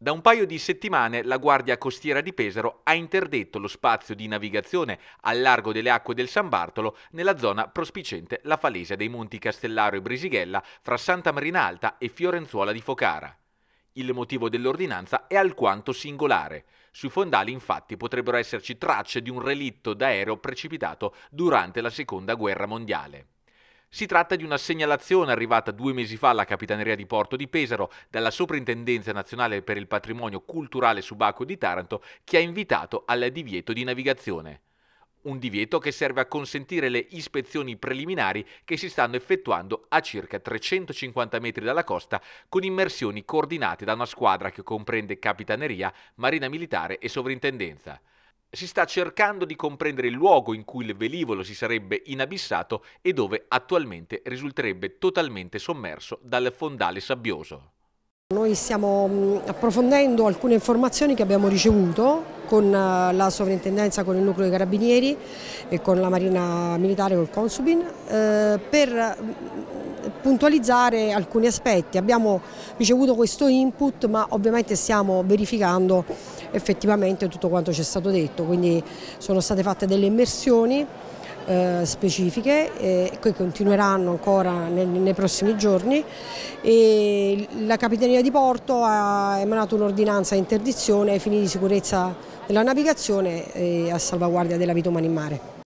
Da un paio di settimane la Guardia Costiera di Pesaro ha interdetto lo spazio di navigazione al largo delle acque del San Bartolo nella zona prospicente la falesia dei Monti Castellaro e Brisighella fra Santa Marina Alta e Fiorenzuola di Focara. Il motivo dell'ordinanza è alquanto singolare. Sui fondali infatti potrebbero esserci tracce di un relitto d'aereo precipitato durante la Seconda Guerra Mondiale. Si tratta di una segnalazione arrivata due mesi fa alla Capitaneria di Porto di Pesaro dalla Soprintendenza Nazionale per il Patrimonio Culturale Subacqueo di Taranto che ha invitato al divieto di navigazione. Un divieto che serve a consentire le ispezioni preliminari che si stanno effettuando a circa 350 metri dalla costa con immersioni coordinate da una squadra che comprende Capitaneria, Marina Militare e Sovrintendenza si sta cercando di comprendere il luogo in cui il velivolo si sarebbe inabissato e dove attualmente risulterebbe totalmente sommerso dal fondale sabbioso. Noi stiamo mm, approfondendo alcune informazioni che abbiamo ricevuto con eh, la sovrintendenza, con il nucleo dei carabinieri e con la marina militare, col Consubin, eh, per mm, puntualizzare alcuni aspetti. Abbiamo ricevuto questo input ma ovviamente stiamo verificando effettivamente tutto quanto ci è stato detto, quindi sono state fatte delle immersioni eh, specifiche che continueranno ancora nei prossimi giorni e la Capitania di Porto ha emanato un'ordinanza di interdizione ai fini di sicurezza della navigazione e a salvaguardia della vita umana in mare.